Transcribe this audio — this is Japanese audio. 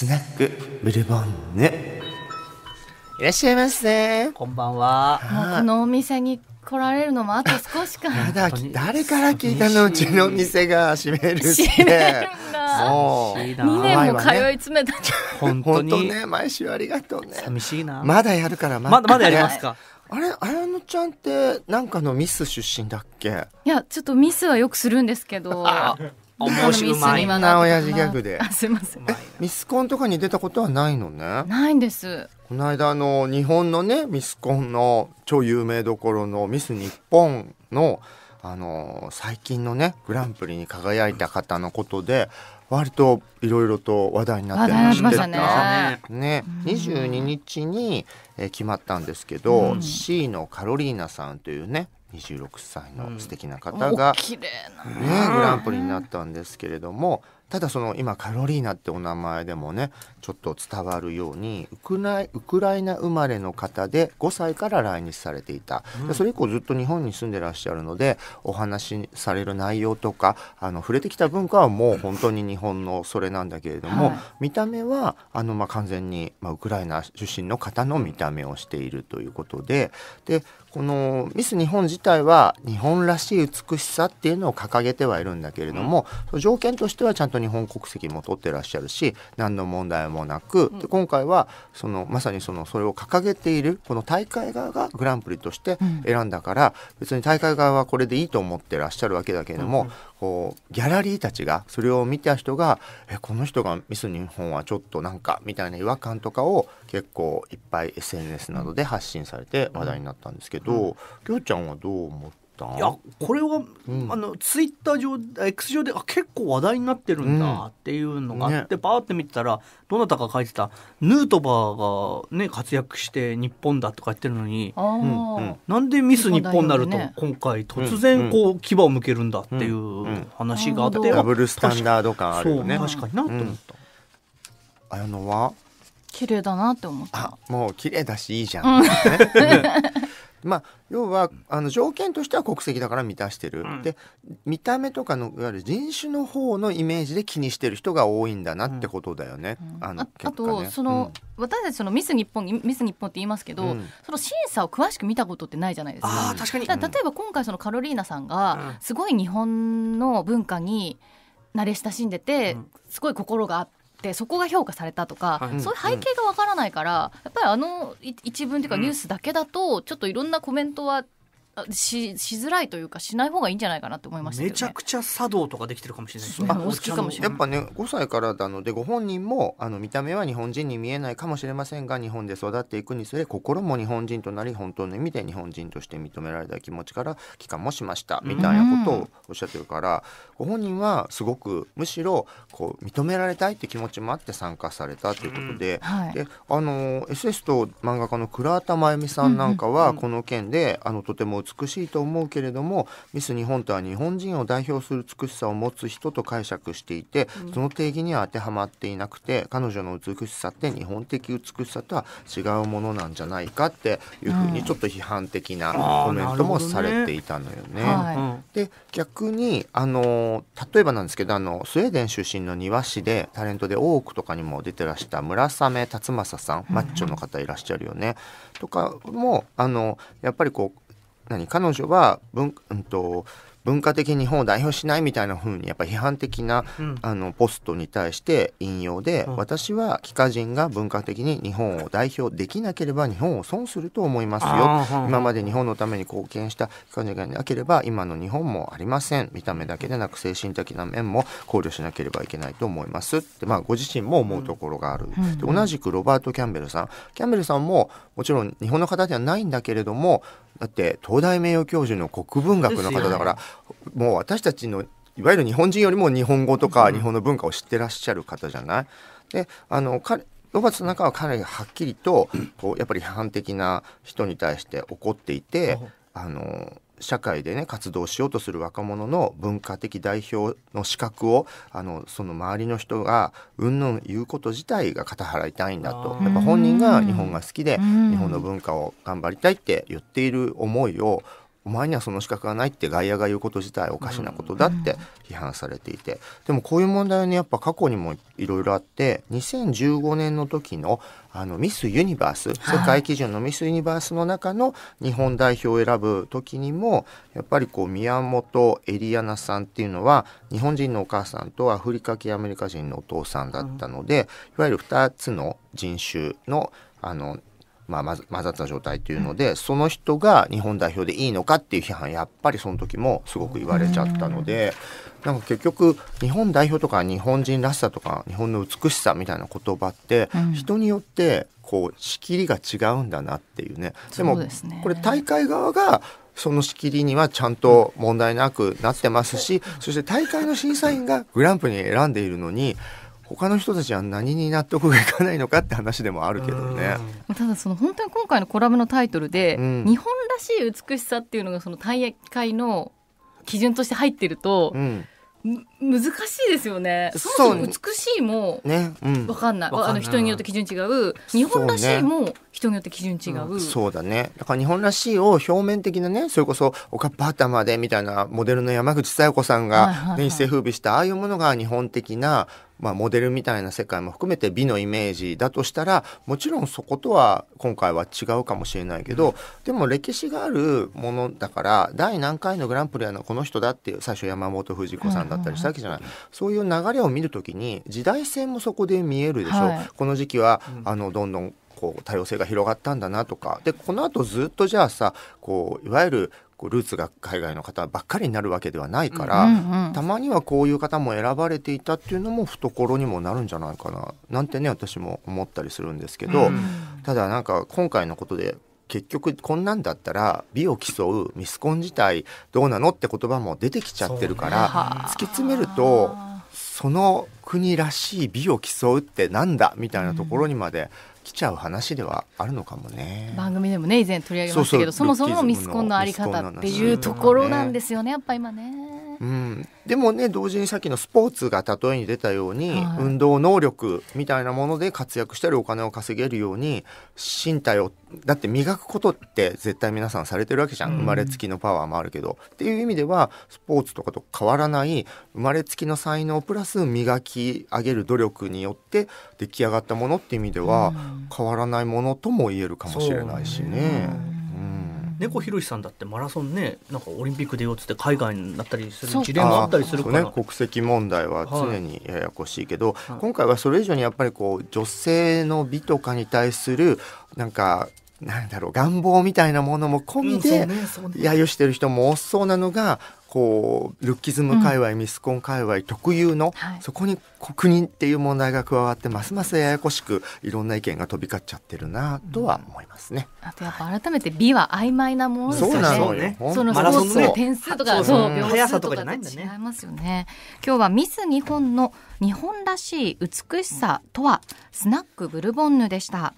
スナックブルボンヌいらっしゃいませこんばんはこのお店に来られるのもあと少しか まだ誰から聞いたのうちの店が閉めるってもう2年も通い詰めた、ね、本当にね毎週ありがとうね寂しいなまだやるからまだ、まだやりますかあれ綾乃ちゃんってなんかのミス出身だっけいやちょっとミスはよくするんですけど面白い。まいな親父ギャグで。すいません。ミスコンとかに出たことはないのね。ないんです。この間の日本のねミスコンの超有名どころのミス日本のあの最近のねグランプリに輝いた方のことで。割といろいろと話題になってましたね。ね、22日に、え決まったんですけど、うん、C のカロリーナさんというね26歳の素敵な方が、ね、グランプリになったんですけれども、ただその今カロリーナってお名前でもねちょっと伝わるようにウクライウクライナ生まれの方で5歳から来日されていた、うん、それ以降ずっと日本に住んでらっしゃるのでお話しされる内容とかあの触れてきた文化はもう本当に日本のそれなんだけれども、はい、見た目はあのまあ完全にまあウクライナ出身の方の見た目をしているということででこのミス日本自体は日本らしい美しさっていうのを掲げてはいるんだけれども、うん、条件としてはちゃんと日本国籍も取ってらっしゃるし何の問題もなく、で今回はそのまさにそのそれを掲げているこの大会側がグランプリとして選んだから、別に大会側はこれでいいと思ってらっしゃるわけだけれども、こうギャラリーたちがそれを見た人がえこの人がミス日本はちょっとなんかみたいな違和感とかを結構いっぱい SNS などで発信されて話題になったんですけど、きょうちゃんはどう思ってったいやこれは、うん、あのツイッター上 X 上であ結構話題になってるんだっていうのがあって、うんね、バーって見てたらどなたか書いてたヌートバーが、ね、活躍して日本だとか言ってるのに、うんうん、なんでミス日本になると今回突然こう牙を向けるんだっていう話があって、ダブルスタンダード感あるよね確かになと思った。あやのは綺麗だなって思ったもう綺麗だしいいじゃん、ねまあ、要はあの条件としては国籍だから満たしてる、うん、で見た目とかのいわゆる人種の方のイメージで気にしてる人が多いんだなってことだよね。あとその、うん、私たちそのミス日本ミス日本って言いますけど、その審査を詳しく見たことってないじゃないですか。確かに例えば今回そのカロリーナさんがすごい日本の文化に慣れ親しんでて、すごい心があっっそこが評価されたとか、はい、そういう背景がわからないから、うん、やっぱりあの一文というかニュースだけだと、ちょっといろんなコメントはししづらいというかしない方がいいんじゃないかなって思いました、ね、めちゃくちゃ茶道とかできてるかもしれないですね。お好きかもしれない。やっぱね5歳からなのでご本人もあの見た目は日本人に見えないかもしれませんが日本で育っていくにつれ心も日本人となり本当の意味で日本人として認められた気持ちから帰還もしましたみたいなことをおっしゃってるから、うん、ご本人はすごくむしろこう認められたいって気持ちもあって参加されたということで、うんはい、であの SS と漫画家の倉田真由美さんなんかはこの件で、あのとても美しいと思うけれどもミス日本とは日本人を代表する美しさを持つ人と解釈していてその定義には当てはまっていなくて彼女の美しさって日本的美しさとは違うものなんじゃないかっていうふうにちょっと批判的なコメントもされていたのよね。はい、で逆にあの例えばなんですけどあのスウェーデン出身の庭師でタレントで多くとかにも出てらした村雨辰政さんマッチョの方いらっしゃるよね。とかもあのやっぱりこう何彼女は文,、うんと、文化的日本を代表しないみたいな風にやっぱ批判的な、うん、あのポストに対して引用で、うん、私は帰化人が文化的に日本を代表できなければ日本を損すると思いますよ、うん、今まで日本のために貢献した帰化人がなければ今の日本もありません見た目だけでなく精神的な面も考慮しなければいけないと思いますって、まあ、ご自身も思うところがある、で同じくロバート・キャンベルさんキャンベルさんももちろん日本の方ではないんだけれどもだって東大名誉教授の国文学の方だから、ね、もう私たちのいわゆる日本人よりも日本語とか日本の文化を知ってらっしゃる方じゃない、であの彼ロバーツの中は彼がはっきりと こうやっぱり批判的な人に対して怒っていて、あの社会でね活動しようとする若者の文化的代表の資格をあのその周りの人がうんぬん言うこと自体が肩払いたいんだとやっぱ本人が日本が好きで日本の文化を頑張りたいって言っている思いをお前にはその資格がないって外野が言うこと自体おかしなことだって批判されていてでもこういう問題はねやっぱ過去にもいろいろあって2015年の時のあのミス・ユニバース世界基準のミス・ユニバースの中の日本代表を選ぶ時にもやっぱりこう宮本エリアナさんっていうのは日本人のお母さんとアフリカ系アメリカ人のお父さんだったのでいわゆる2つの人種のあのまあ、混ざった状態っていうので、うん、その人が日本代表でいいのかっていう批判やっぱりその時もすごく言われちゃったので、うん、なんか結局日本代表とか日本人らしさとか日本の美しさみたいな言葉って、人によってこう仕切りが違うんだなっていうね。でも、ね、これ大会側がその仕切りにはちゃんと問題なくなってますしそして大会の審査員がグランプリに選んでいるのに。他の人たちは何に納得がいかないのかって話でもあるけどね。ただその本当に今回のコラムのタイトルで、うん、日本らしい美しさっていうのがその大会の基準として入ってると、うん、難しいですよね。そもそも美しいも、ね、うん、わかんない。あの人によって基準違う。日本らしいも、人によって基準違うそう、ん。そうだね。だから日本らしいを表面的なね、それこそおかっぱ頭でみたいなモデルの山口小夜子さんが、ね、一世風靡したああいうものが日本的な。まあ、モデルみたいな世界も含めて美のイメージだとしたらもちろんそことは今回は違うかもしれないけど、でも歴史があるものだから第何回のグランプリはこの人だっていう最初山本藤子さんだったりししけじゃない、そういう流れを見るときに時代性もそこで見えるでしょう、はい、この時期は、あのどんどんこう多様性が広がったんだなとかでこのあとずっとじゃあさこういわゆるこうルーツが海外の方ばっかりになるわけではないから、うんうん、たまにはこういう方も選ばれていたっていうのも懐にもなるんじゃないかななんてね私も思ったりするんですけど、うん、ただなんか今回のことで結局こんなんだったら美を競うミスコン自体どうなのって言葉も出てきちゃってるから、突き詰めるとその国らしい美を競うってなんだみたいなところにまで、来ちゃう話ではあるのかもね番組でもね以前取り上げましたけどそもそもミスコンのあり方っていうところなんですよねやっぱ今ね。うん、でもね同時にさっきのスポーツが例えに出たように、はい、運動能力みたいなもので活躍したりお金を稼げるように身体をだって磨くことって絶対皆さんされてるわけじゃん、生まれつきのパワーもあるけど。っていう意味ではスポーツとかと変わらない生まれつきの才能プラス磨き上げる努力によって出来上がったものっていう意味では変わらないものとも言えるかもしれないしね。うん猫ひろしさんだってマラソンねなんかオリンピック出ようっつって海外になったりする事例もあったりするから、ね、国籍問題は常にややこしいけど、はい、今回はそれ以上にやっぱりこう女性の美とかに対するなんかなんだろう願望みたいなものも込みで揶揄してる人も多そうなのがこうルッキズム界隈、うん、ミスコン界隈特有の、はい、そこに国人っていう問題が加わってますますややこしくいろんな意見が飛び交っちゃってるなとは思いますね。うん、あとやっぱ改めて美は曖昧なものですよね。そうなのね。そのスポーツの点数とか、そう、ね、秒数とかと違いますよね。今日はミス日本の日本らしい美しさとはスナックブルボンヌでした。